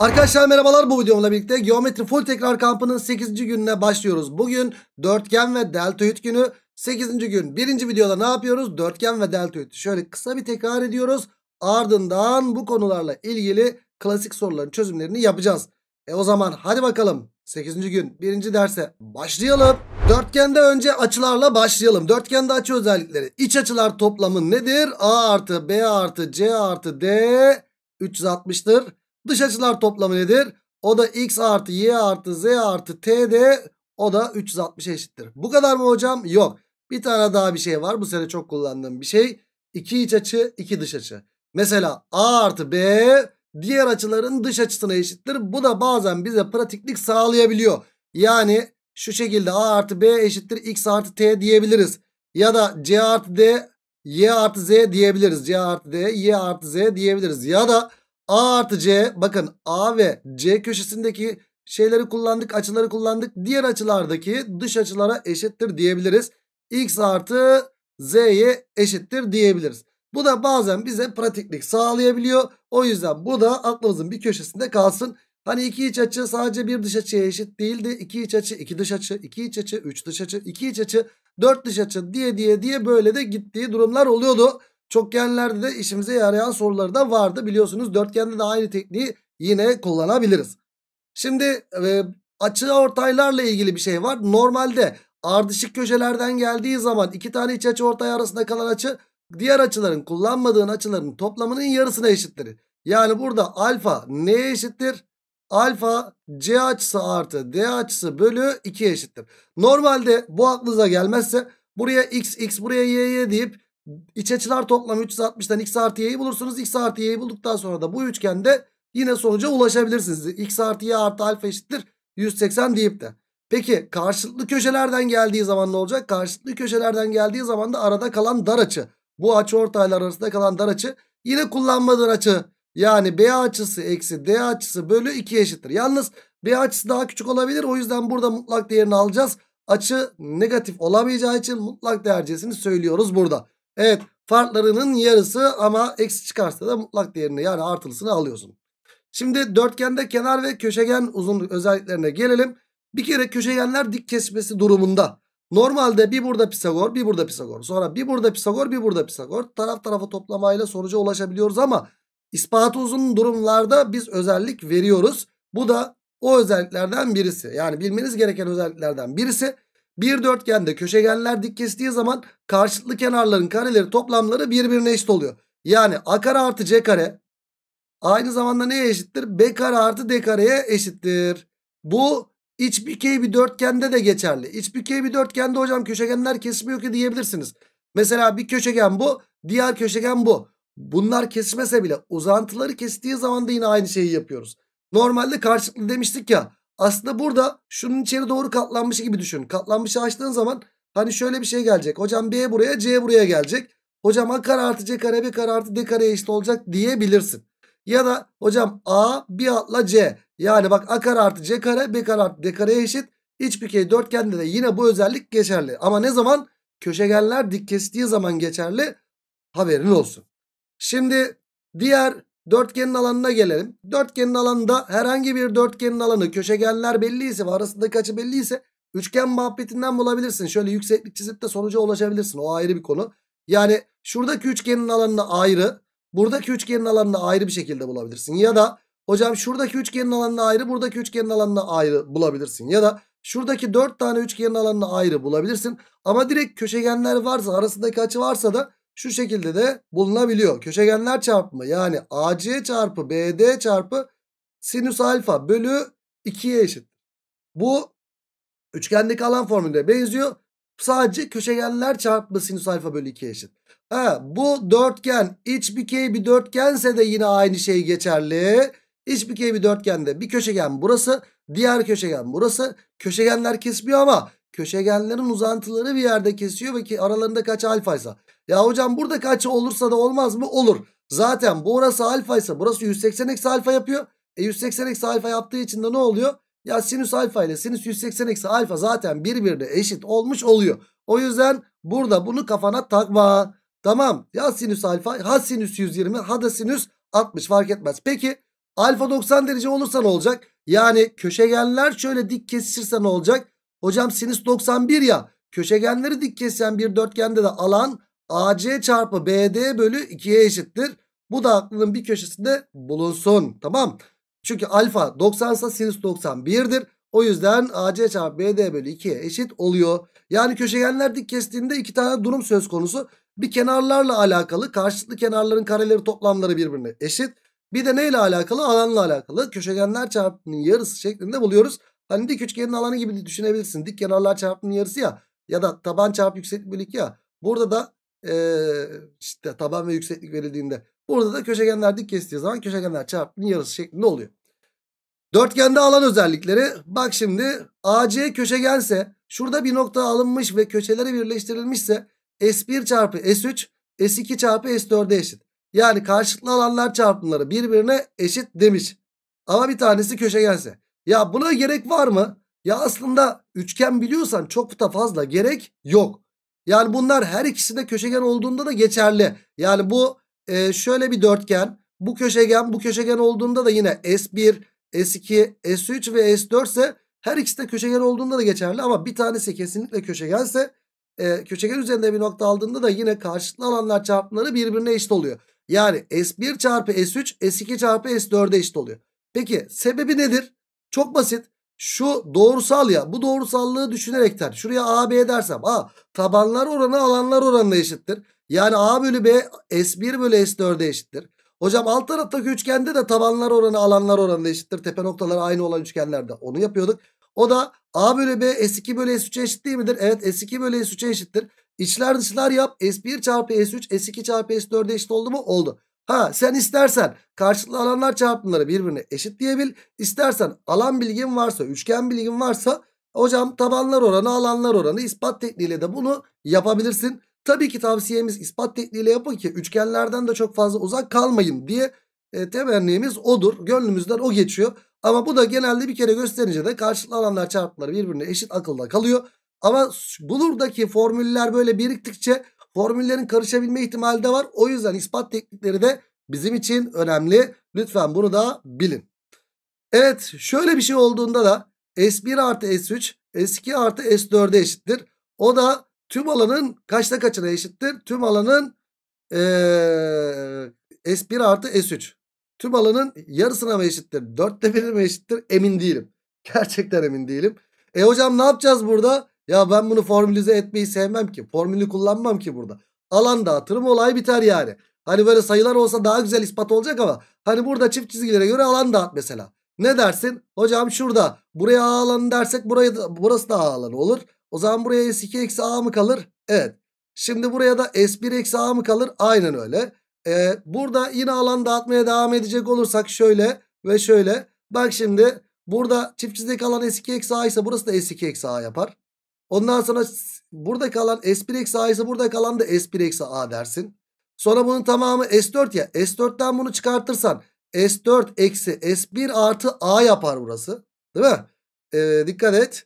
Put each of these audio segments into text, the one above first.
Arkadaşlar merhabalar bu videomla birlikte geometri full tekrar kampının 8. gününe başlıyoruz. Bugün dörtgen ve deltoid günü 8. gün. 1. videoda ne yapıyoruz? Dörtgen ve deltoid. Şöyle kısa bir tekrar ediyoruz. Ardından bu konularla ilgili klasik soruların çözümlerini yapacağız. E o zaman hadi bakalım 8. gün 1. derse başlayalım. Dörtgende önce açılarla başlayalım. Dörtgende açı özellikleri. İç açılar toplamı nedir? A artı B artı C artı D 360'tır. Dış açılar toplamı nedir? O da x artı y artı z artı t de o da 360 eşittir. Bu kadar mı hocam? Yok. Bir tane daha bir şey var. Bu sene çok kullandığım bir şey. 2 iç açı iki dış açı. Mesela a artı b diğer açıların dış açısına eşittir. Bu da bazen bize pratiklik sağlayabiliyor. Yani şu şekilde a artı b eşittir x artı t diyebiliriz. Ya da c artı d y artı z diyebiliriz. c artı d y artı z diyebiliriz. Ya da A artı C bakın A ve C köşesindeki şeyleri kullandık açıları kullandık. Diğer açılardaki dış açılara eşittir diyebiliriz. X artı Z'ye eşittir diyebiliriz. Bu da bazen bize pratiklik sağlayabiliyor. O yüzden bu da aklımızın bir köşesinde kalsın. Hani iki iç açı sadece bir dış açıya eşit değildi. İki iç açı, iki dış açı, iki iç açı, üç dış açı, iki iç açı, dört dış açı diye diye diye böyle de gittiği durumlar oluyordu. Çokgenlerde de işimize yarayan soruları da vardı. Biliyorsunuz dörtgende de aynı tekniği yine kullanabiliriz. Şimdi e, açı ortaylarla ilgili bir şey var. Normalde ardışık köşelerden geldiği zaman iki tane iç açı ortay arasında kalan açı diğer açıların kullanmadığın açıların toplamının yarısına eşittir. Yani burada alfa neye eşittir? Alfa C açısı artı D açısı bölü 2 eşittir. Normalde bu aklınıza gelmezse buraya x x buraya y y deyip İç açılar toplamı 360'dan x artı y'yi bulursunuz. x artı y'yi bulduktan sonra da bu üçgende yine sonuca ulaşabilirsiniz. x artı y artı alfa eşittir 180 deyip de. Peki karşılıklı köşelerden geldiği zaman ne olacak? Karşılıklı köşelerden geldiği zaman da arada kalan dar açı. Bu açı ortaylar arasında kalan dar açı yine kullanmadır açı. Yani B açısı eksi D açısı bölü 2 eşittir. Yalnız B açısı daha küçük olabilir. O yüzden burada mutlak değerini alacağız. Açı negatif olamayacağı için mutlak değercesini söylüyoruz burada. Evet farklarının yarısı ama eksi çıkarsa da mutlak değerini yani artılısını alıyorsun. Şimdi dörtgende kenar ve köşegen uzunluk özelliklerine gelelim. Bir kere köşegenler dik kesmesi durumunda. Normalde bir burada Pisagor, bir burada Pisagor. Sonra bir burada Pisagor, bir burada Pisagor. Taraf tarafı toplamayla sonuca ulaşabiliyoruz ama ispatı uzun durumlarda biz özellik veriyoruz. Bu da o özelliklerden birisi. Yani bilmeniz gereken özelliklerden birisi. Bir dörtgende köşegenler dik kestiği zaman karşıtlı kenarların kareleri toplamları birbirine eşit oluyor. Yani a kare artı c kare aynı zamanda neye eşittir? B kare artı D kareye eşittir. Bu iç bir bükey bir dörtgende de geçerli. İç bir bükey bir dörtgende hocam köşegenler kesmiyor ki diyebilirsiniz. Mesela bir köşegen bu, diğer köşegen bu. Bunlar kesmese bile uzantıları kestiği zaman da yine aynı şeyi yapıyoruz. Normalde karşılıklı demiştik ya. Aslında burada şunun içeri doğru katlanmış gibi düşün. Katlanmışı açtığın zaman hani şöyle bir şey gelecek. Hocam B buraya C buraya gelecek. Hocam A kare artı C kare B kare artı D kare eşit olacak diyebilirsin. Ya da hocam A bir atla C. Yani bak A kare artı C kare B kare artı D kare eşit. İç pikeyi dörtgende de yine bu özellik geçerli. Ama ne zaman? Köşegenler dik kestiği zaman geçerli. Haberin olsun. Şimdi diğer Dörtgenin alanına gelelim. Dörtgenin alanında herhangi bir dörtgenin alanı köşegenler belliyse ve arasındaki açı belliyse üçgen muhabbetinden bulabilirsin. Şöyle yükseklik çizip de sonuca ulaşabilirsin. O ayrı bir konu. Yani şuradaki üçgenin alanını ayrı, buradaki üçgenin alanını ayrı bir şekilde bulabilirsin. Ya da hocam şuradaki üçgenin alanını ayrı, buradaki üçgenin alanını ayrı bulabilirsin. Ya da şuradaki dört tane üçgenin alanını ayrı bulabilirsin. Ama direkt köşegenler varsa, arasındaki açı varsa da şu şekilde de bulunabiliyor. Köşegenler çarpımı yani AC çarpı BD çarpı sinüs alfa bölü 2'ye eşit. Bu üçgendeki alan formülüne benziyor. Sadece köşegenler çarpımı sinüs alfa bölü 2'ye eşit. Ha, bu dörtgen iç bir bikey bir dörtgense de yine aynı şey geçerli. İç bikey bir dörtgende bir köşegen burası. Diğer köşegen burası. Köşegenler kesmiyor ama köşegenlerin uzantıları bir yerde kesiyor ve ki aralarında kaç alfaysa. Ya hocam burada kaç olursa da olmaz mı? Olur. Zaten burası alfaysa burası 180 eksi alfa yapıyor. E 180 eksi alfa yaptığı için de ne oluyor? Ya sinüs alfa ile sinüs 180 eksi alfa zaten birbirine eşit olmuş oluyor. O yüzden burada bunu kafana takma. Tamam ya sinüs alfa ha sinüs 120 ha da sinüs 60 fark etmez. Peki alfa 90 derece olursa ne olacak? Yani köşegenler şöyle dik kesişirse ne olacak? Hocam sinüs 91 ya köşegenleri dik kesen bir dörtgende de alan AC çarpı BD bölü 2'ye eşittir. Bu da aklının bir köşesinde bulunsun. Tamam. Çünkü alfa 90 ise sinüs 91'dir. O yüzden AC çarpı BD bölü 2'ye eşit oluyor. Yani köşegenler dik kestiğinde iki tane durum söz konusu. Bir kenarlarla alakalı karşılıklı kenarların kareleri toplamları birbirine eşit. Bir de neyle alakalı? Alanla alakalı. Köşegenler çarpımının yarısı şeklinde buluyoruz. Hani dik üçgenin alanı gibi düşünebilirsin. Dik kenarlar çarpımının yarısı ya. Ya da taban çarpı yükseklik ya. Burada da ee, işte taban ve yükseklik verildiğinde. Burada da köşegenler dik kestiği zaman köşegenler çarpımının yarısı şeklinde oluyor. Dörtgende alan özellikleri. Bak şimdi AC köşegense şurada bir nokta alınmış ve köşeleri birleştirilmişse S1 çarpı S3 S2 çarpı S4'e eşit. Yani karşılıklı alanlar çarpımları birbirine eşit demiş. Ama bir tanesi köşegense. Ya buna gerek var mı? Ya aslında üçgen biliyorsan çok da fazla gerek yok. Yani bunlar her ikisi de köşegen olduğunda da geçerli. Yani bu e, şöyle bir dörtgen. Bu köşegen bu köşegen olduğunda da yine S1, S2, S3 ve S4 ise her ikisi de köşegen olduğunda da geçerli. Ama bir tanesi kesinlikle köşegense e, köşegen üzerinde bir nokta aldığında da yine karşılıklı alanlar çarpımları birbirine eşit oluyor. Yani S1 çarpı S3, S2 çarpı S4'e eşit oluyor. Peki sebebi nedir? Çok basit. Şu doğrusal ya. Bu doğrusallığı düşünerekten şuraya A B dersem. A tabanlar oranı alanlar oranına eşittir. Yani A bölü B S1 bölü S4'e eşittir. Hocam alt taraftaki üçgende de tabanlar oranı alanlar oranına eşittir. Tepe noktaları aynı olan üçgenlerde. Onu yapıyorduk. O da A bölü B S2 bölü S3'e eşit değil midir? Evet S2 bölü S3'e eşittir. İçler dışlar yap. S1 çarpı S3 S2 çarpı S4'e eşit oldu mu? Oldu. Ha sen istersen karşılıklı alanlar çarpımları birbirine eşit diyebil. İstersen alan bilgin varsa, üçgen bilgin varsa hocam tabanlar oranı, alanlar oranı ispat tekniğiyle de bunu yapabilirsin. Tabii ki tavsiyemiz ispat tekniğiyle yapın ki üçgenlerden de çok fazla uzak kalmayın diye e, temennimiz odur. Gönlümüzden o geçiyor. Ama bu da genelde bir kere gösterince de karşılıklı alanlar çarpımları birbirine eşit akılda kalıyor. Ama buradaki formüller böyle biriktikçe formüllerin karışabilme ihtimali de var. O yüzden ispat teknikleri de bizim için önemli. Lütfen bunu da bilin. Evet şöyle bir şey olduğunda da S1 artı S3 S2 artı S4'e eşittir. O da tüm alanın kaçta kaçına eşittir? Tüm alanın ee, S1 artı S3. Tüm alanın yarısına mı eşittir? Dörtte birine mi eşittir? Emin değilim. Gerçekten emin değilim. E hocam ne yapacağız burada? Ya ben bunu formülize etmeyi sevmem ki. Formülü kullanmam ki burada. Alan dağıtırım olay biter yani. Hani böyle sayılar olsa daha güzel ispat olacak ama hani burada çift çizgilere göre alan dağıt mesela. Ne dersin? Hocam şurada buraya A alanı dersek buraya da, burası da A alanı olur. O zaman buraya S2 eksi A mı kalır? Evet. Şimdi buraya da S1 eksi A mı kalır? Aynen öyle. Ee, burada yine alan dağıtmaya devam edecek olursak şöyle ve şöyle. Bak şimdi burada çift çizdeki alan S2 eksi A ise burası da S2 eksi A yapar. Ondan sonra burada kalan S1 eksi A ise burada kalan da S1 eksi A dersin. Sonra bunun tamamı S4 ya. S4'ten bunu çıkartırsan S4 eksi S1 artı A yapar burası. Değil mi? Ee, dikkat et.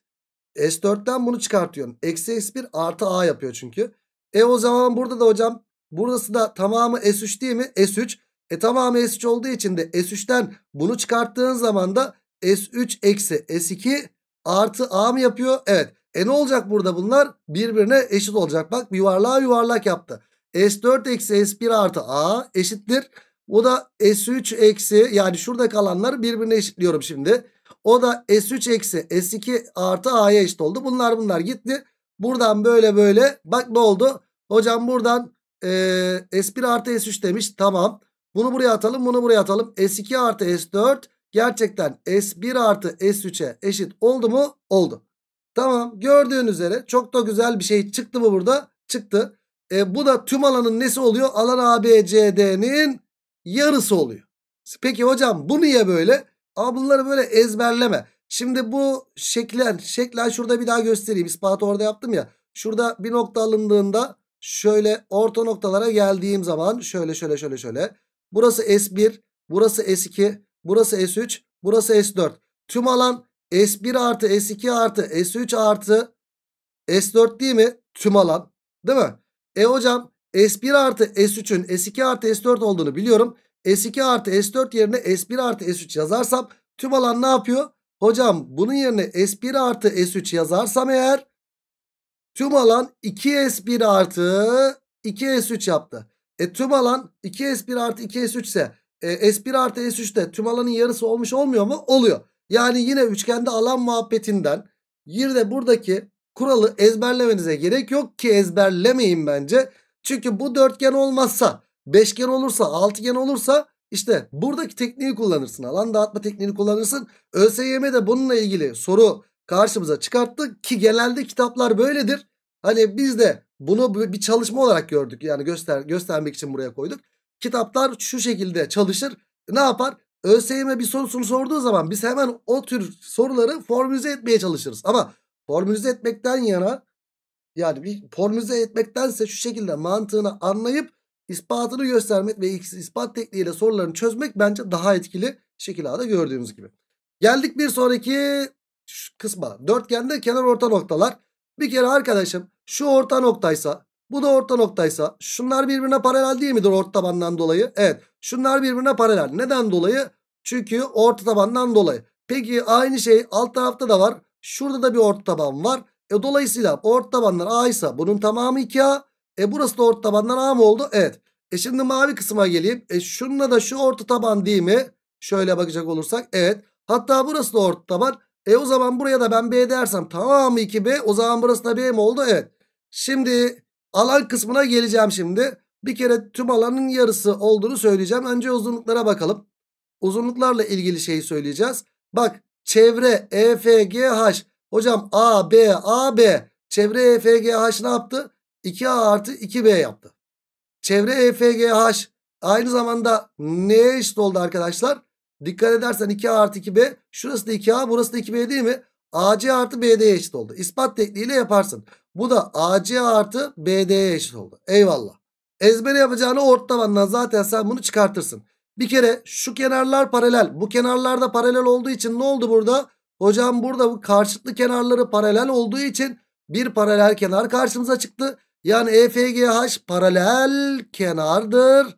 S4'ten bunu çıkartıyorsun, Eksi S1 artı A yapıyor çünkü. E o zaman burada da hocam burası da tamamı S3 değil mi? S3. E tamamı S3 olduğu için de S3'ten bunu çıkarttığın zaman da S3 eksi S2 artı A mı yapıyor? Evet. E ne olacak burada bunlar? Birbirine eşit olacak. Bak yuvarlağa yuvarlak yaptı. S4 eksi S1 artı A eşittir. O da S3 eksi yani şurada kalanları birbirine eşitliyorum şimdi. O da S3 eksi S2 artı A'ya eşit oldu. Bunlar bunlar gitti. Buradan böyle böyle bak ne oldu? Hocam buradan e, S1 artı S3 demiş. Tamam. Bunu buraya atalım bunu buraya atalım. S2 artı S4 gerçekten S1 artı S3'e eşit oldu mu? Oldu. Tamam gördüğün üzere çok da güzel bir şey çıktı mı burada? Çıktı. E, bu da tüm alanın nesi oluyor? Alan ABCD'nin yarısı oluyor. Peki hocam bu niye böyle? Ama bunları böyle ezberleme. Şimdi bu şeklen, şeklen şurada bir daha göstereyim. İspatı orada yaptım ya. Şurada bir nokta alındığında şöyle orta noktalara geldiğim zaman şöyle şöyle şöyle şöyle. Burası S1, burası S2, burası S3, burası S4. Tüm alan S1 artı S2 artı S3 artı S4 değil mi? Tüm alan. Değil mi? E hocam S1 artı S3'ün S2 artı S4 olduğunu biliyorum. S2 artı S4 yerine S1 artı S3 yazarsam tüm alan ne yapıyor? Hocam bunun yerine S1 artı S3 yazarsam eğer tüm alan 2S1 artı 2S3 yaptı. E tüm alan 2S1 artı 2S3 ise e, S1 artı s 3 de tüm alanın yarısı olmuş olmuyor mu? Oluyor. Yani yine üçgende alan muhabbetinden yine de buradaki kuralı ezberlemenize gerek yok ki ezberlemeyin bence. Çünkü bu dörtgen olmazsa, beşgen olursa, altıgen olursa işte buradaki tekniği kullanırsın. Alan dağıtma tekniğini kullanırsın. ÖSYM'de bununla ilgili soru karşımıza çıkarttı ki genelde kitaplar böyledir. Hani biz de bunu bir çalışma olarak gördük. Yani göster göstermek için buraya koyduk. Kitaplar şu şekilde çalışır. Ne yapar? ÖSYM bir sorusunu sorduğu zaman biz hemen o tür soruları formülize etmeye çalışırız. Ama formülize etmekten yana yani bir formülize etmektense şu şekilde mantığını anlayıp ispatını göstermek ve ispat tekniğiyle sorularını çözmek bence daha etkili şekilde gördüğümüz gibi. Geldik bir sonraki kısma. Dörtgende kenar orta noktalar. Bir kere arkadaşım şu orta noktaysa bu da orta noktaysa şunlar birbirine paralel değil midir orta tabandan dolayı? Evet. Şunlar birbirine paralel. Neden dolayı? Çünkü orta tabandan dolayı. Peki aynı şey alt tarafta da var. Şurada da bir orta taban var. E dolayısıyla orta tabanlar A ise bunun tamamı 2A. E burası da orta tabanlar A mı oldu? Evet. E şimdi mavi kısma geleyim. E şununla da şu orta taban değil mi? Şöyle bakacak olursak evet. Hatta burası da orta taban. E o zaman buraya da ben B dersem tamamı 2B. O zaman burası da B mi oldu? Evet. Şimdi alan kısmına geleceğim şimdi. Bir kere tüm alanın yarısı olduğunu söyleyeceğim. Önce uzunluklara bakalım. Uzunluklarla ilgili şeyi söyleyeceğiz. Bak çevre EFGH. Hocam AB AB çevre EFGH ne yaptı? 2A artı 2B yaptı. Çevre EFGH aynı zamanda neye eşit oldu arkadaşlar? Dikkat edersen 2A artı 2B şurası da 2A burası da 2B değil mi? AC artı BD'ye eşit oldu. İspat tekniğiyle yaparsın. Bu da AC artı BD'ye eşit oldu. Eyvallah. Ezbere yapacağını ortavandan zaten sen bunu çıkartırsın. Bir kere şu kenarlar paralel. Bu kenarlar da paralel olduğu için ne oldu burada? Hocam burada bu karşıtlı kenarları paralel olduğu için bir paralel kenar karşımıza çıktı. Yani EFGH paralel kenardır.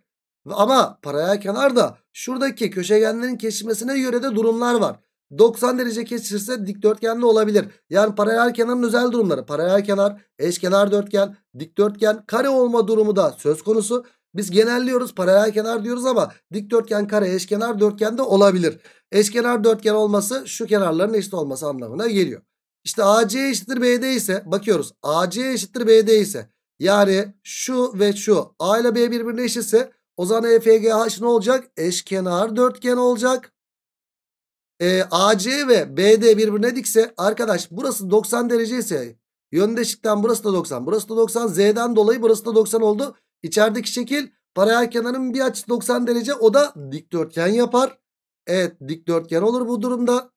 Ama paralel kenar da şuradaki köşegenlerin kesişmesine göre de durumlar var. 90 derece kesişirse dikdörtgenli olabilir. Yani paralel kenarın özel durumları. Paralel kenar, eşkenar dörtgen, dikdörtgen, kare olma durumu da söz konusu. Biz genelliyoruz paralel kenar diyoruz ama dikdörtgen kare eşkenar dörtgen de olabilir. Eşkenar dörtgen olması şu kenarların eşit olması anlamına geliyor. İşte AC eşittir BD ise bakıyoruz AC eşittir BD ise yani şu ve şu A ile B birbirine eşitse o zaman EFGH ne olacak? Eşkenar dörtgen olacak e, AC ve BD birbirine dikse arkadaş burası 90 derece ise yöndeşikten burası da 90 burası da 90 Z'den dolayı burası da 90 oldu. İçerideki şekil paralel kenarın bir açısı 90 derece o da dikdörtgen yapar. Evet dikdörtgen olur bu durumda.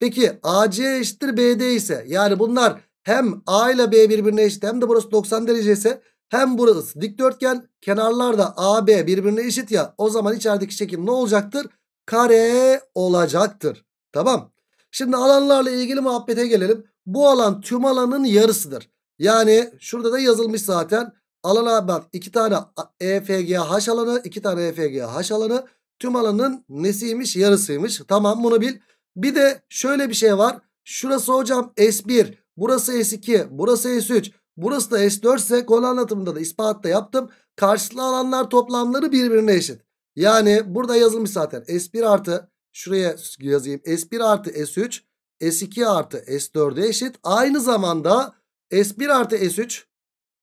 Peki AC eşittir BD ise yani bunlar hem A ile B birbirine eşit hem de burası 90 derece ise hem burası dikdörtgen kenarlar da AB birbirine eşit ya o zaman içerideki şekil ne olacaktır? kare olacaktır. Tamam. Şimdi alanlarla ilgili muhabbete gelelim. Bu alan tüm alanın yarısıdır. Yani şurada da yazılmış zaten. Alana bak iki tane EFGH alanı, iki tane EFGH alanı. Tüm alanın nesiymiş? Yarısıymış. Tamam bunu bil. Bir de şöyle bir şey var. Şurası hocam S1, burası S2, burası S3, burası da S4 ise konu anlatımında da ispatta yaptım. Karşılıklı alanlar toplamları birbirine eşit. Yani burada yazılmış zaten. S1 artı şuraya yazayım. S1 artı S3 S2 artı S4'e eşit. Aynı zamanda S1 artı S3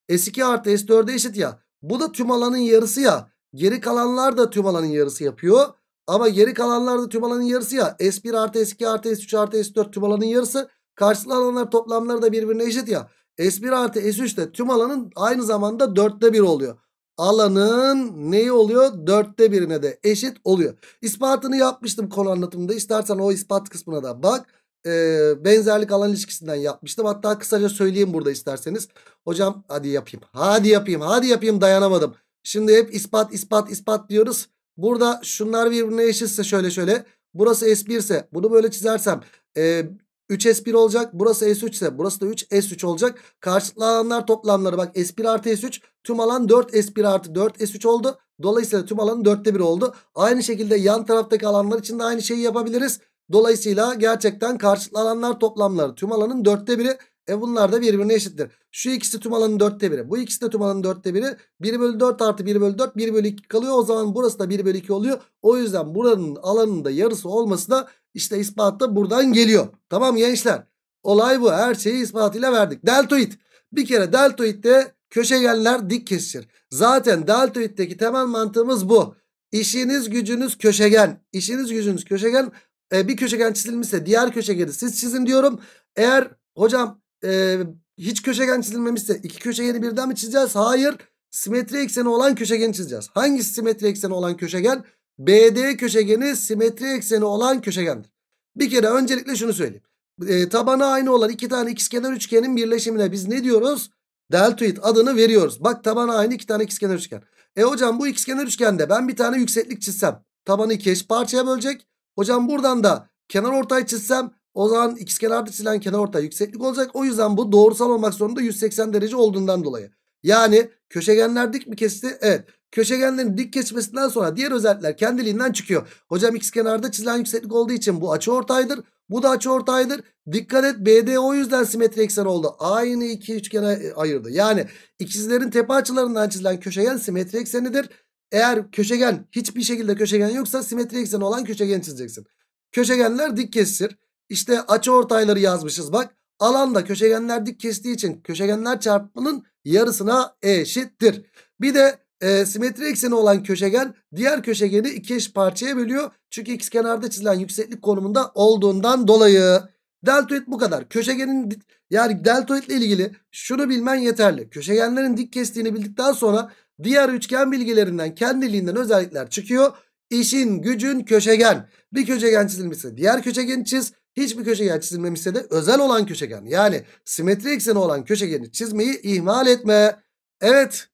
S2 artı S4'e eşit ya. Bu da tüm alanın yarısı ya. Geri kalanlar da tüm alanın yarısı yapıyor. Ama geri kalanlar da tüm alanın yarısı ya. S1 artı S2 artı S3 artı S4 tüm alanın yarısı. Karşılıklı alanlar toplamları da birbirine eşit ya. S1 artı S3 de tüm alanın aynı zamanda dörtte bir oluyor alanın neyi oluyor? Dörtte birine de eşit oluyor. İspatını yapmıştım konu anlatımında. İstersen o ispat kısmına da bak. Ee, benzerlik alan ilişkisinden yapmıştım. Hatta kısaca söyleyeyim burada isterseniz. Hocam hadi yapayım. Hadi yapayım. Hadi yapayım dayanamadım. Şimdi hep ispat ispat ispat diyoruz. Burada şunlar birbirine eşitse şöyle şöyle. Burası S1 ise bunu böyle çizersem e, 3 S1 olacak. Burası S3 ise burası da 3 S3 olacak. Karşılıklı alanlar toplamları bak S1 artı S3 tüm alan 4 S1 artı 4 S3 oldu. Dolayısıyla tüm alanın 4'te 1 oldu. Aynı şekilde yan taraftaki alanlar için de aynı şeyi yapabiliriz. Dolayısıyla gerçekten karşılıklı alanlar toplamları tüm alanın 4'te 1'i. E bunlar da birbirine eşittir. Şu ikisi tüm alanın 4'te 1'i. Bu ikisi de tüm alanın 4'te 1'i. 1 bölü 4 artı 1 bölü 4 1 bölü 2 kalıyor. O zaman burası da 1 bölü 2 oluyor. O yüzden buranın alanında yarısı olması da işte ispat da buradan geliyor. Tamam gençler. Olay bu. Her şeyi ispatıyla verdik. Deltoid. Bir kere deltoidde köşegenler dik kesişir. Zaten deltoiddeki temel mantığımız bu. İşiniz gücünüz köşegen. İşiniz gücünüz köşegen. E, bir köşegen çizilmişse diğer köşegeni siz çizin diyorum. Eğer hocam e, hiç köşegen çizilmemişse iki köşegeni birden mi çizeceğiz? Hayır. Simetri ekseni olan köşegeni çizeceğiz. Hangisi simetri ekseni olan köşegen? BD köşegeni simetri ekseni olan köşegendir. Bir kere öncelikle şunu söyleyeyim. E, tabanı aynı olan iki tane ikizkenar üçgenin birleşimine biz ne diyoruz? Deltoid adını veriyoruz. Bak tabanı aynı iki tane ikizkenar üçgen. E hocam bu ikizkenar üçgende ben bir tane yükseklik çizsem tabanı iki eş parçaya bölecek. Hocam buradan da kenar ortay çizsem o zaman ikizkenarda çizilen kenar ortay yükseklik olacak. O yüzden bu doğrusal olmak zorunda 180 derece olduğundan dolayı. Yani köşegenler dik mi kesti? Evet. Köşegenlerin dik kesmesinden sonra diğer özellikler kendiliğinden çıkıyor. Hocam x kenarda çizilen yükseklik olduğu için bu açı ortaydır. Bu da açı ortaydır. Dikkat et BD o yüzden simetri eksen oldu. Aynı iki üçgene e, ayırdı. Yani ikizlerin tepe açılarından çizilen köşegen simetri eksenidir. Eğer köşegen hiçbir şekilde köşegen yoksa simetri eksen olan köşegen çizeceksin. Köşegenler dik kesir. İşte açı ortayları yazmışız bak. Alanda köşegenler dik kestiği için köşegenler çarpımının yarısına eşittir. Bir de e, simetri ekseni olan köşegen diğer köşegeni iki eş parçaya bölüyor. Çünkü x kenarda çizilen yükseklik konumunda olduğundan dolayı deltoid bu kadar. Köşegenin yani ile ilgili şunu bilmen yeterli. Köşegenlerin dik kestiğini bildikten sonra diğer üçgen bilgilerinden kendiliğinden özellikler çıkıyor. İşin gücün köşegen. Bir köşegen çizilmişse diğer köşegeni çiz. Hiçbir köşegen çizilmemişse de özel olan köşegen. Yani simetri ekseni olan köşegeni çizmeyi ihmal etme. Evet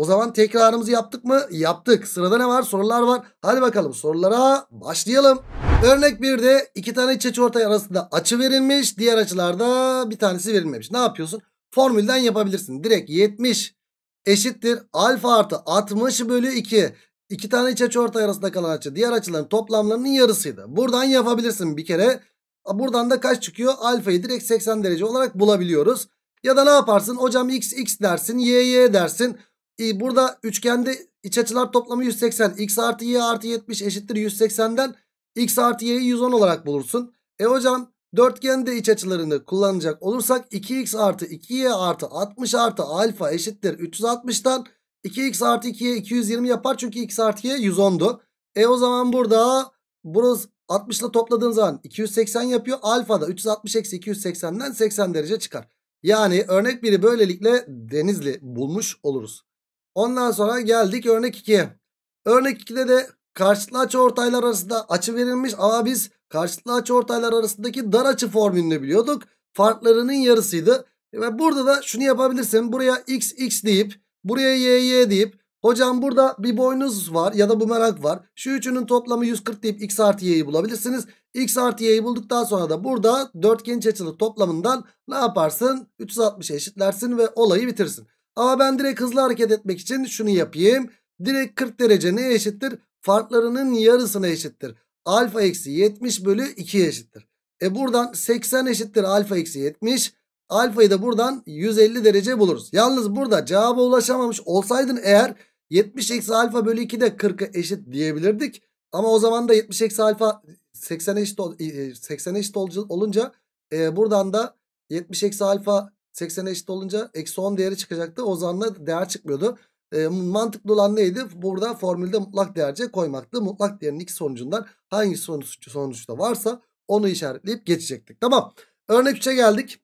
o zaman tekrarımızı yaptık mı? Yaptık. Sırada ne var? Sorular var. Hadi bakalım sorulara başlayalım. Örnek 1'de iki tane iç açı ortay arasında açı verilmiş. Diğer açılarda bir tanesi verilmemiş. Ne yapıyorsun? Formülden yapabilirsin. Direkt 70 eşittir alfa artı 60 bölü 2. İki tane iç açı ortay arasında kalan açı diğer açıların toplamlarının yarısıydı. Buradan yapabilirsin bir kere. Buradan da kaç çıkıyor? Alfayı direkt 80 derece olarak bulabiliyoruz. Ya da ne yaparsın? Hocam x x dersin, y y dersin burada üçgende iç açılar toplamı 180. X artı Y artı 70 eşittir 180'den X artı Y'yi 110 olarak bulursun. E hocam dörtgende iç açılarını kullanacak olursak 2X artı 2Y artı 60 artı alfa eşittir 360'dan 2X artı 2Y 220 yapar. Çünkü X artı Y 110'du. E o zaman burada burası 60 ile topladığım zaman 280 yapıyor. Alfa da 360 eksi 280'den 80 derece çıkar. Yani örnek biri böylelikle Denizli bulmuş oluruz. Ondan sonra geldik örnek 2'ye. Örnek 2'de de karşılıklı açı ortaylar arasında açı verilmiş ama biz karşılıklı açı ortaylar arasındaki dar açı formülünü biliyorduk. Farklarının yarısıydı. Ve burada da şunu yapabilirsin. Buraya x x deyip buraya y y deyip hocam burada bir boynuz var ya da bu merak var. Şu üçünün toplamı 140 deyip x artı y'yi bulabilirsiniz. x artı y'yi bulduktan sonra da burada dörtgen açılı toplamından ne yaparsın? 360 eşitlersin ve olayı bitirsin. Ama ben direkt hızlı hareket etmek için şunu yapayım. Direkt 40 derece ne eşittir? Farklarının yarısına eşittir. Alfa eksi 70 bölü 2 eşittir. E buradan 80 eşittir alfa eksi 70. Alfayı da buradan 150 derece buluruz. Yalnız burada cevaba ulaşamamış olsaydın eğer 70 eksi alfa bölü 2 de 40'a eşit diyebilirdik. Ama o zaman da 70 eksi alfa 80 eşit, 80 e, e, eşit olunca e, buradan da 70 eksi alfa 80'e eşit olunca eksi 10 değeri çıkacaktı. O zaman da değer çıkmıyordu. E, mantıklı olan neydi? Burada formülde mutlak değerce koymaktı. Mutlak değerin iki sonucundan hangi sonuç, sonuçta varsa onu işaretleyip geçecektik. Tamam. Örnek 3'e geldik.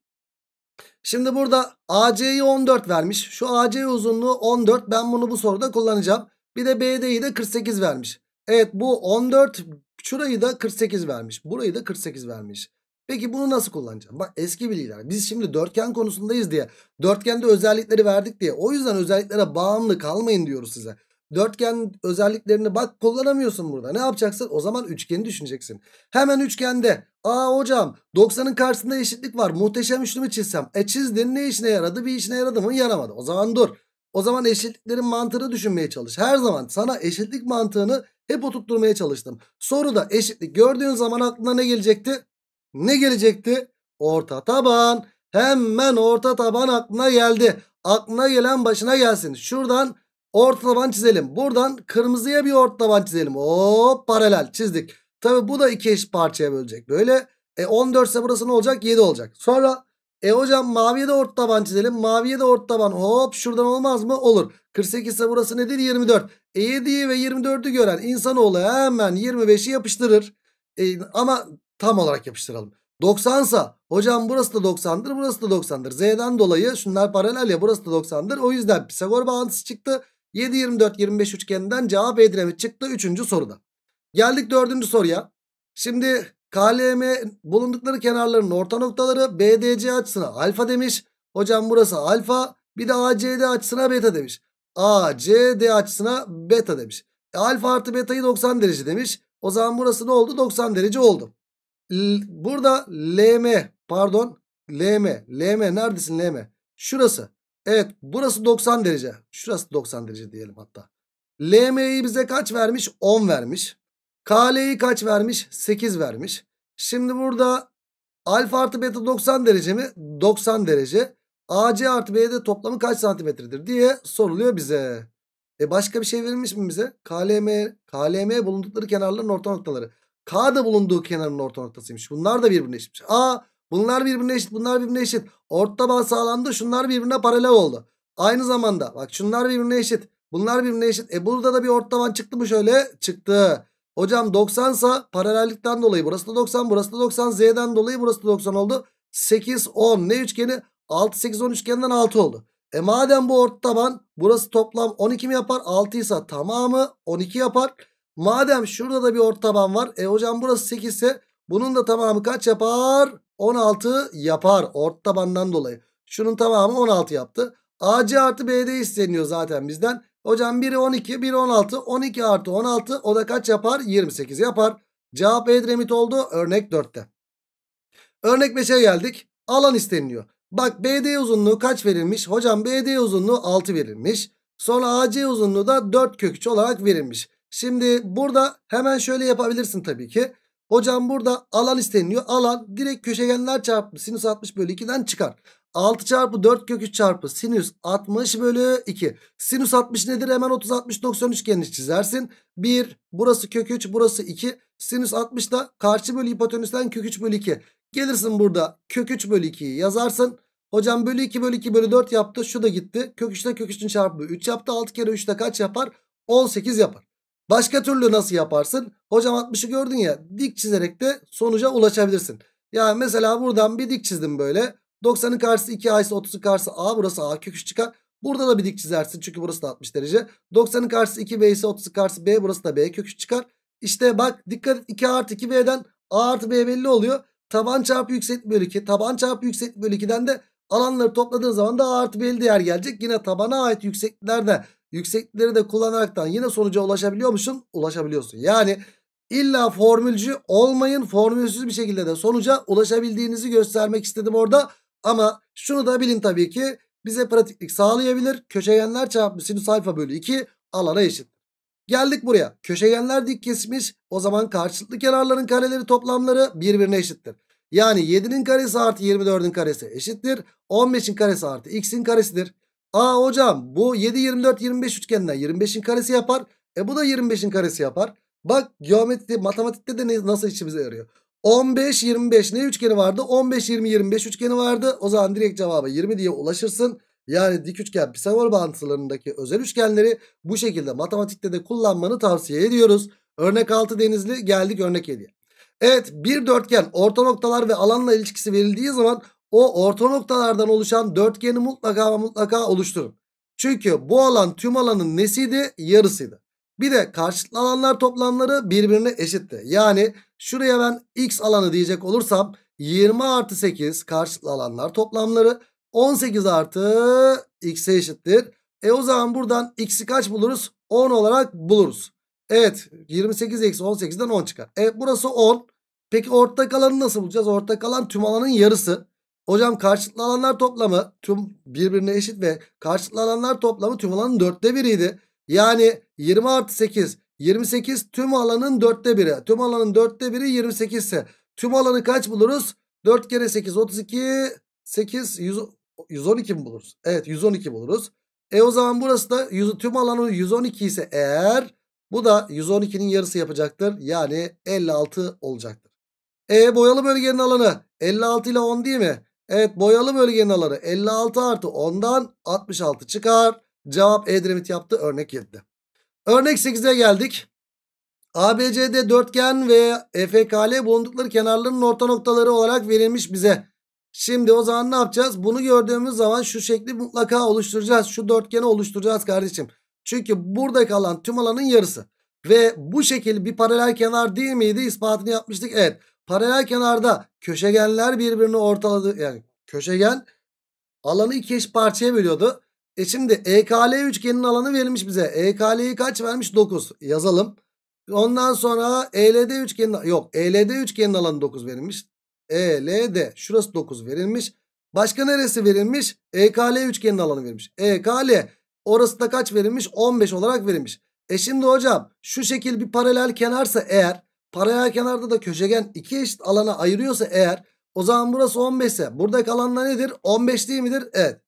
Şimdi burada AC'yi 14 vermiş. Şu AC uzunluğu 14. Ben bunu bu soruda kullanacağım. Bir de BD'yi de 48 vermiş. Evet bu 14 şurayı da 48 vermiş. Burayı da 48 vermiş. Peki bunu nasıl kullanacağım? Bak eski bilgiler. Biz şimdi dörtgen konusundayız diye. Dörtgende özellikleri verdik diye. O yüzden özelliklere bağımlı kalmayın diyoruz size. Dörtgen özelliklerini bak kullanamıyorsun burada. Ne yapacaksın? O zaman üçgeni düşüneceksin. Hemen üçgende. Aa hocam 90'ın karşısında eşitlik var. Muhteşem üçlümü çizsem. E çizdin ne işine yaradı? Bir işine yaradı mı? Yaramadı. O zaman dur. O zaman eşitliklerin mantığını düşünmeye çalış. Her zaman sana eşitlik mantığını hep oturtturmaya çalıştım. Soruda eşitlik gördüğün zaman aklına ne gelecekti? Ne gelecekti? Orta taban. Hemen orta taban aklına geldi. Aklına gelen başına gelsin. Şuradan orta taban çizelim. Buradan kırmızıya bir orta taban çizelim. Hop paralel çizdik. Tabi bu da iki eşit parçaya bölecek. Böyle e 14 ise burası ne olacak? 7 olacak. Sonra e hocam maviye de orta taban çizelim. Maviye de orta taban. Hop şuradan olmaz mı? Olur. 48 ise burası nedir? 24. E 7'yi ve 24'ü gören insanoğlu hemen 25'i yapıştırır. E, ama tam olarak yapıştıralım. 90 sa hocam burası da 90'dır burası da 90'dır. Z'den dolayı şunlar paralel ya burası da 90'dır. O yüzden Pisagor bağıntısı çıktı. 7, 24, 25 üçgeninden cevap Edremit çıktı 3. soruda. Geldik 4. soruya. Şimdi KLM bulundukları kenarların orta noktaları BDC açısına alfa demiş. Hocam burası alfa bir de ACD açısına beta demiş. ACD açısına beta demiş. E, alfa artı betayı 90 derece demiş. O zaman burası ne oldu? 90 derece oldu burada LM pardon LM. LM neredesin LM? Şurası. Evet burası 90 derece. Şurası 90 derece diyelim hatta. LM'yi bize kaç vermiş? 10 vermiş. KL'yi kaç vermiş? 8 vermiş. Şimdi burada alfa artı beta 90 derece mi? 90 derece. AC artı B'de toplamı kaç santimetredir diye soruluyor bize. E başka bir şey verilmiş mi bize? KLM, KLM bulundukları kenarların orta noktaları. K da bulunduğu kenarın orta noktasıymış. Bunlar da birbirine eşitmiş. A bunlar birbirine eşit bunlar birbirine eşit. Orta taban sağlandı şunlar birbirine paralel oldu. Aynı zamanda bak şunlar birbirine eşit. Bunlar birbirine eşit. E burada da bir orta taban çıktı mı şöyle? Çıktı. Hocam 90 sa paralellikten dolayı burası da 90 burası da 90 Z'den dolayı burası da 90 oldu. 8 10 ne üçgeni? 6 8 10 üçgeninden 6 oldu. E madem bu orta taban burası toplam 12 mi yapar? 6 ise tamamı 12 yapar. Madem şurada da bir orta taban var. E hocam burası 8 ise bunun da tamamı kaç yapar? 16 yapar. Orta tabandan dolayı. Şunun tamamı 16 yaptı. AC artı BD isteniyor zaten bizden. Hocam biri 12, biri 16. 12 artı 16 o da kaç yapar? 28 yapar. Cevap Edremit oldu. Örnek 4'te. Örnek 5'e geldik. Alan isteniyor. Bak BD uzunluğu kaç verilmiş? Hocam BD uzunluğu 6 verilmiş. Sonra AC uzunluğu da 4 kök olarak verilmiş. Şimdi burada hemen şöyle yapabilirsin tabii ki. Hocam burada alan isteniyor. Alan direkt köşegenler çarpı sinüs 60 bölü 2'den çıkar. 6 çarpı 4 kök 3 çarpı sinüs 60 bölü 2. Sinüs 60 nedir? Hemen 30 60 90 üçgenini çizersin. 1 burası kök 3 burası 2. Sinüs 60 da karşı bölü hipotenüsten kök 3 bölü 2. Gelirsin burada kök 3 bölü 2'yi yazarsın. Hocam bölü 2 bölü 2 bölü 4 yaptı. Şu da gitti. Kök 3'te kök 3'ün çarpı 3 yaptı. 6 kere 3'te kaç yapar? 18 yapar. Başka türlü nasıl yaparsın? Hocam 60'ı gördün ya dik çizerek de sonuca ulaşabilirsin. Yani mesela buradan bir dik çizdim böyle. 90'ın karşısı 2A ise 30'un karşısı A. Burası A köküş çıkar. Burada da bir dik çizersin çünkü burası da 60 derece. 90'ın karşısı 2B ise 30'un karşısı B. Burası da B köküş çıkar. İşte bak dikkat 2 artı 2B'den A artı B belli oluyor. Taban çarpı yükseklik bölü 2. Taban çarpı yükseklik bölü 2'den de alanları topladığın zaman da A artı B'li değer gelecek. Yine tabana ait de. Yükseklikleri de kullanaraktan yine sonuca ulaşabiliyor musun? Ulaşabiliyorsun. Yani illa formülcü olmayın formülsüz bir şekilde de sonuca ulaşabildiğinizi göstermek istedim orada. Ama şunu da bilin tabii ki bize pratiklik sağlayabilir. Köşegenler çarpımı sinüs alfa bölü 2 alana eşit. Geldik buraya. Köşegenler dik kesmiş. O zaman karşılıklı kenarların kareleri toplamları birbirine eşittir. Yani 7'nin karesi artı 24'ün karesi eşittir. 15'in karesi artı x'in karesidir. Aa hocam bu 7, 24, 25 üçgenden 25'in karesi yapar. E bu da 25'in karesi yapar. Bak geometri matematikte de ne, nasıl işimize yarıyor. 15, 25 ne üçgeni vardı? 15, 20, 25 üçgeni vardı. O zaman direkt cevaba 20 diye ulaşırsın. Yani dik üçgen Pisagor bağıntılarındaki özel üçgenleri bu şekilde matematikte de kullanmanı tavsiye ediyoruz. Örnek 6 denizli geldik örnek 7'ye. Evet bir dörtgen orta noktalar ve alanla ilişkisi verildiği zaman o orta noktalardan oluşan dörtgeni mutlaka ve mutlaka oluşturun. Çünkü bu alan tüm alanın nesiydi? Yarısıydı. Bir de karşılıklı alanlar toplamları birbirine eşitti. Yani şuraya ben x alanı diyecek olursam 20 artı 8 karşılıklı alanlar toplamları 18 artı x'e eşittir. E o zaman buradan x'i kaç buluruz? 10 olarak buluruz. Evet 28 eksi 18'den 10 çıkar. Evet burası 10. Peki ortak alanı nasıl bulacağız? Ortak alan tüm alanın yarısı. Hocam karşılıklı alanlar toplamı tüm birbirine eşit ve karşılıklı alanlar toplamı tüm alanın dörtte biriydi. Yani 20 artı 8 28 tüm alanın dörtte biri. Tüm alanın dörtte biri 28 ise tüm alanı kaç buluruz? 4 kere 8 32 8 100, 112 mi buluruz? Evet 112 buluruz. E o zaman burası da 100, tüm alanı 112 ise eğer bu da 112'nin yarısı yapacaktır. Yani 56 olacaktır. E boyalı bölgenin alanı 56 ile 10 değil mi? Evet boyalı bölgenin alanı 56 artı 10'dan 66 çıkar. Cevap Edremit yaptı örnek 7'de. Örnek 8'e geldik. ABCD dörtgen ve EFKL bulundukları kenarların orta noktaları olarak verilmiş bize. Şimdi o zaman ne yapacağız? Bunu gördüğümüz zaman şu şekli mutlaka oluşturacağız. Şu dörtgeni oluşturacağız kardeşim. Çünkü burada kalan tüm alanın yarısı. Ve bu şekil bir paralel kenar değil miydi? İspatını yapmıştık. Evet. Paralel kenarda köşegenler birbirini ortaladı. Yani köşegen alanı iki eş parçaya bölüyordu. E şimdi EKL üçgenin alanı verilmiş bize. EKL'yi kaç vermiş? 9. Yazalım. Ondan sonra ELD üçgenin yok ELD üçgenin alanı 9 verilmiş. ELD şurası 9 verilmiş. Başka neresi verilmiş? EKL üçgenin alanı verilmiş. EKL orası da kaç verilmiş? 15 olarak verilmiş. E şimdi hocam şu şekil bir paralel kenarsa eğer Paraya kenarda da köşegen iki eşit alana ayırıyorsa eğer o zaman burası 15 ise buradaki alanda nedir? 15 değil midir? Evet.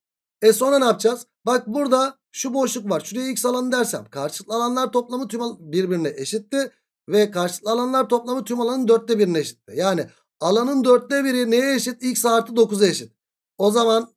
E sonra ne yapacağız? Bak burada şu boşluk var. Şuraya x alanı dersem karşılıklı alanlar toplamı tüm birbirine eşitti. Ve karşılıklı alanlar toplamı tüm alanın dörtte birine eşitti. Yani alanın dörtte biri neye eşit? x artı 9'a eşit. O zaman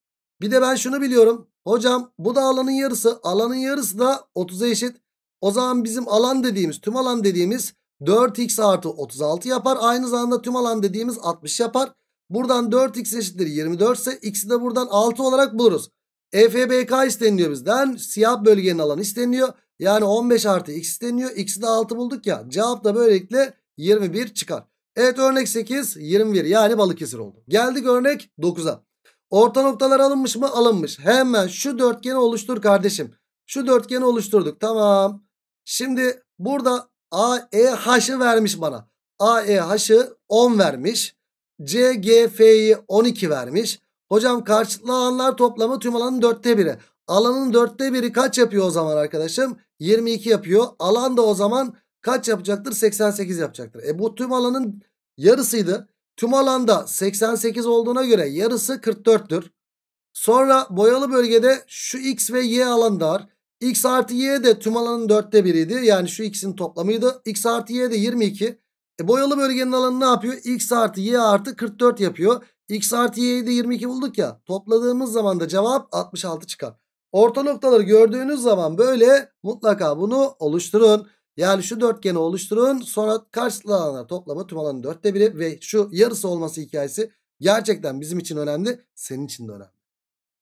bir de ben şunu biliyorum. Hocam bu da alanın yarısı. Alanın yarısı da 30'a eşit. O zaman bizim alan dediğimiz tüm alan dediğimiz 4x artı 36 yapar. Aynı zamanda tüm alan dediğimiz 60 yapar. Buradan 4x eşittir 24 ise x'i de buradan 6 olarak buluruz. EFBK isteniliyor bizden. Siyah bölgenin alanı isteniliyor. Yani 15 artı x isteniyor. X'i de 6 bulduk ya. Cevap da böylelikle 21 çıkar. Evet örnek 8 21 yani Balıkesir oldu. Geldik örnek 9'a. Orta noktalar alınmış mı? Alınmış. Hemen şu dörtgeni oluştur kardeşim. Şu dörtgeni oluşturduk. Tamam. Şimdi burada A E AEH'ı vermiş bana. A E AEH'ı 10 vermiş. G CGF'yi 12 vermiş. Hocam karşılıklı alanlar toplamı tüm alanın dörtte biri. Alanın dörtte biri kaç yapıyor o zaman arkadaşım? 22 yapıyor. Alan da o zaman kaç yapacaktır? 88 yapacaktır. E bu tüm alanın yarısıydı. Tüm alanda 88 olduğuna göre yarısı 44'tür. Sonra boyalı bölgede şu x ve y alanı da var. X artı Y de tüm alanın dörtte biriydi. Yani şu ikisinin toplamıydı. X artı Y de 22. E boyalı bölgenin alanı ne yapıyor? X artı Y artı 44 yapıyor. X artı Y'yi de 22 bulduk ya. Topladığımız zaman da cevap 66 çıkar. Orta noktaları gördüğünüz zaman böyle mutlaka bunu oluşturun. Yani şu dörtgeni oluşturun. Sonra karşılanan toplamı tüm alanın dörtte biri ve şu yarısı olması hikayesi gerçekten bizim için önemli. Senin için de önemli.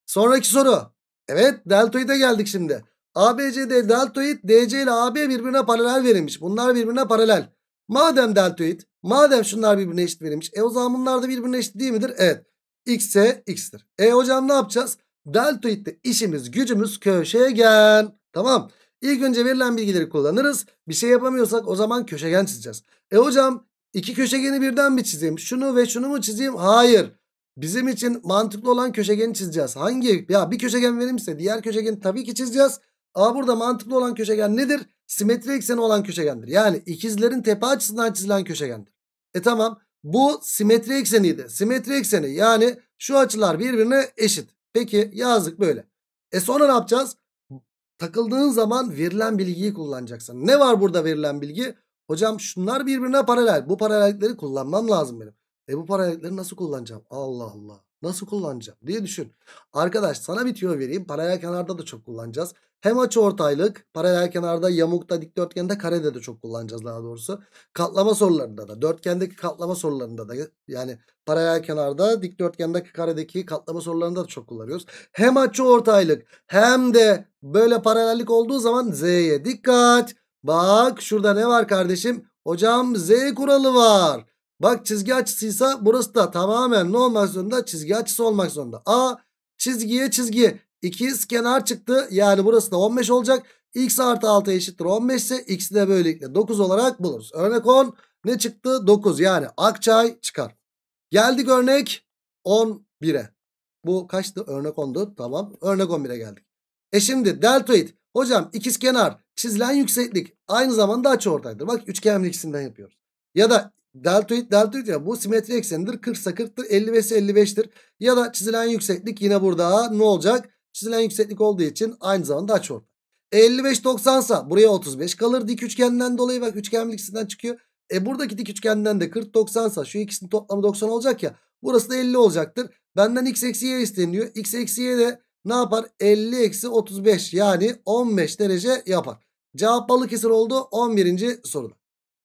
Sonraki soru. Evet deltoide geldik şimdi. ABCD deltoid DC ile AB birbirine paralel verilmiş. Bunlar birbirine paralel. Madem deltoid, madem şunlar birbirine eşit verilmiş. E o zaman bunlar da birbirine eşit değil midir? Evet. X ise X'tir. E hocam ne yapacağız? Deltoid'de işimiz gücümüz köşegen. Tamam. İlk önce verilen bilgileri kullanırız. Bir şey yapamıyorsak o zaman köşegen çizeceğiz. E hocam iki köşegeni birden mi çizeyim? Şunu ve şunu mu çizeyim? Hayır. Bizim için mantıklı olan köşegeni çizeceğiz. Hangi? Ya bir köşegen verilmişse diğer köşegeni tabii ki çizeceğiz. A burada mantıklı olan köşegen nedir? Simetri ekseni olan köşegendir. Yani ikizlerin tepe açısından çizilen köşegendir. E tamam bu simetri ekseniydi. Simetri ekseni yani şu açılar birbirine eşit. Peki yazdık böyle. E sonra ne yapacağız? Takıldığın zaman verilen bilgiyi kullanacaksın. Ne var burada verilen bilgi? Hocam şunlar birbirine paralel. Bu paralellikleri kullanmam lazım benim. E bu paralellikleri nasıl kullanacağım? Allah Allah. Nasıl kullanacağım diye düşün. Arkadaş sana bir tüyo vereyim. Paralel kenarda da çok kullanacağız. Hem açı ortaylık paralel kenarda yamukta dikdörtgende karede de çok kullanacağız daha doğrusu. Katlama sorularında da dörtgendeki katlama sorularında da yani paralel kenarda dikdörtgendeki karedeki katlama sorularında da çok kullanıyoruz. Hem açı ortaylık hem de böyle paralellik olduğu zaman z'ye dikkat. Bak şurada ne var kardeşim? Hocam z kuralı var. Bak çizgi açısıysa burası da tamamen ne olmak zorunda? Çizgi açısı olmak zorunda. A çizgiye çizgi İkiz kenar çıktı. Yani burası da 15 olacak. X artı 6 eşittir 15 ise X'i de böylelikle 9 olarak buluruz. Örnek 10 ne çıktı? 9 yani Akçay çıkar. Geldik örnek 11'e. Bu kaçtı? Örnek 10'du. Tamam. Örnek 11'e geldik. E şimdi deltoid. Hocam ikiz kenar çizilen yükseklik aynı zamanda açı ortaydır. Bak üçgen ikisinden yapıyoruz. Ya da deltoid deltoid ya bu simetri eksenidir. 40 ise 40'tır. 55 ise 55'tir. Ya da çizilen yükseklik yine burada ne olacak? Çizilen yükseklik olduğu için aynı zamanda açıortay. 55 90 sa buraya 35 kalır dik üçgenden dolayı bak üçgen ikisinden çıkıyor. E buradaki dik üçgenden de 40 90 sa şu ikisinin toplamı 90 olacak ya. Burası da 50 olacaktır. Benden x eksi y isteniyor. x eksi y de ne yapar? 50 eksi 35 yani 15 derece yapar. Cevap Balıkesir oldu 11. soruda.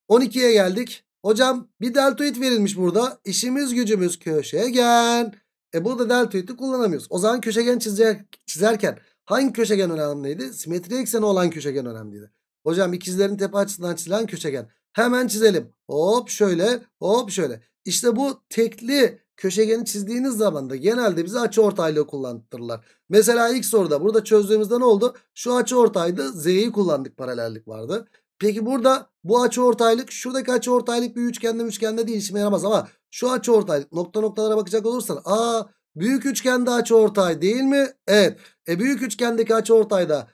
12'ye geldik. Hocam bir deltoid verilmiş burada. İşimiz gücümüz köşegen. E burada delta teğeti kullanamıyoruz. O zaman köşegen çizecek çizerken hangi köşegen önemliydi? Simetri ekseni olan köşegen önemliydi. Hocam ikizlerin tepe açısından çizilen köşegen. Hemen çizelim. Hop şöyle hop şöyle. İşte bu tekli köşegeni çizdiğiniz zaman da genelde bize açı ortaylığı kullandırırlar. Mesela ilk soruda burada çözdüğümüzde ne oldu? Şu açı ortaydı Z'yi kullandık paralellik vardı. Peki burada bu açı ortaylık şuradaki açı ortaylık bir üçgende üçgende değil işime yaramaz ama şu açı ortay nokta noktalara bakacak olursan. a büyük üçgende açı ortay değil mi? Evet. E büyük üçgendeki açı da,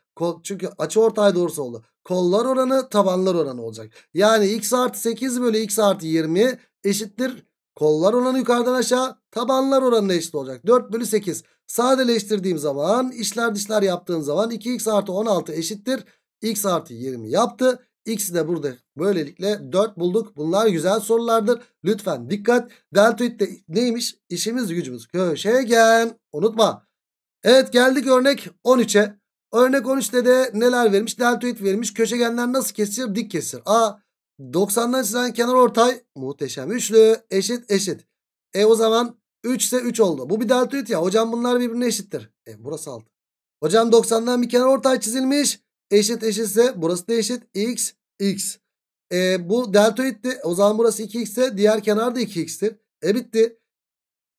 çünkü açı ortay doğrusu oldu. Kollar oranı tabanlar oranı olacak. Yani x artı 8 bölü x artı 20 eşittir. Kollar oranı yukarıdan aşağı tabanlar oranına eşit olacak. 4 bölü 8. Sadeleştirdiğim zaman işler dişler yaptığım zaman 2x artı 16 eşittir. x artı 20 yaptı. X de burada. Böylelikle 4 bulduk. Bunlar güzel sorulardır. Lütfen dikkat. Deltoid de neymiş? İşimiz gücümüz. Köşegen. Unutma. Evet geldik örnek 13'e. Örnek 13'te de neler vermiş? Deltoid vermiş. Köşegenler nasıl kesilir? Dik kesir. A. 90'dan çizilen kenar ortay. Muhteşem. Üçlü. Eşit eşit. E o zaman 3 ise 3 oldu. Bu bir deltoid ya. Hocam bunlar birbirine eşittir. E burası 6. Hocam 90'dan bir kenar ortay çizilmiş. Eşit eşitse burası da eşit. X x. E, bu deltoidti. O zaman burası 2x ise diğer kenar da 2x'tir. E bitti.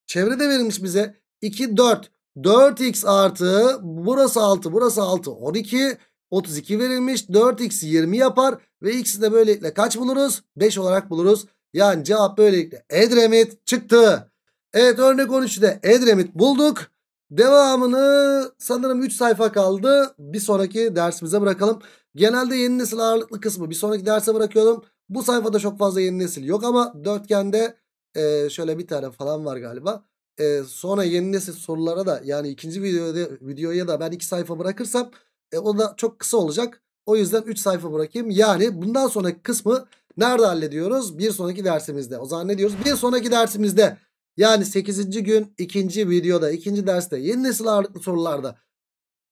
Çevre de verilmiş bize. 2 4. 4x artı burası 6 burası 6 12 32 verilmiş 4x 20 yapar ve x'i de böylelikle kaç buluruz 5 olarak buluruz yani cevap böylelikle Edremit çıktı evet örnek 13'de Edremit bulduk Devamını sanırım 3 sayfa kaldı. Bir sonraki dersimize bırakalım. Genelde yeni nesil ağırlıklı kısmı bir sonraki derse bırakıyorum. Bu sayfada çok fazla yeni nesil yok ama dörtgende e, şöyle bir tane falan var galiba. E, sonra yeni nesil sorulara da yani ikinci videoda, videoya da ben 2 sayfa bırakırsam e, o da çok kısa olacak. O yüzden 3 sayfa bırakayım. Yani bundan sonraki kısmı nerede hallediyoruz? Bir sonraki dersimizde. O zaman ne diyoruz? Bir sonraki dersimizde yani 8. gün 2. videoda 2. derste yeni nesil ağırlıklı sorularda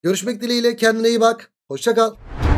görüşmek dileğiyle kendine iyi bak. Hoşçakal.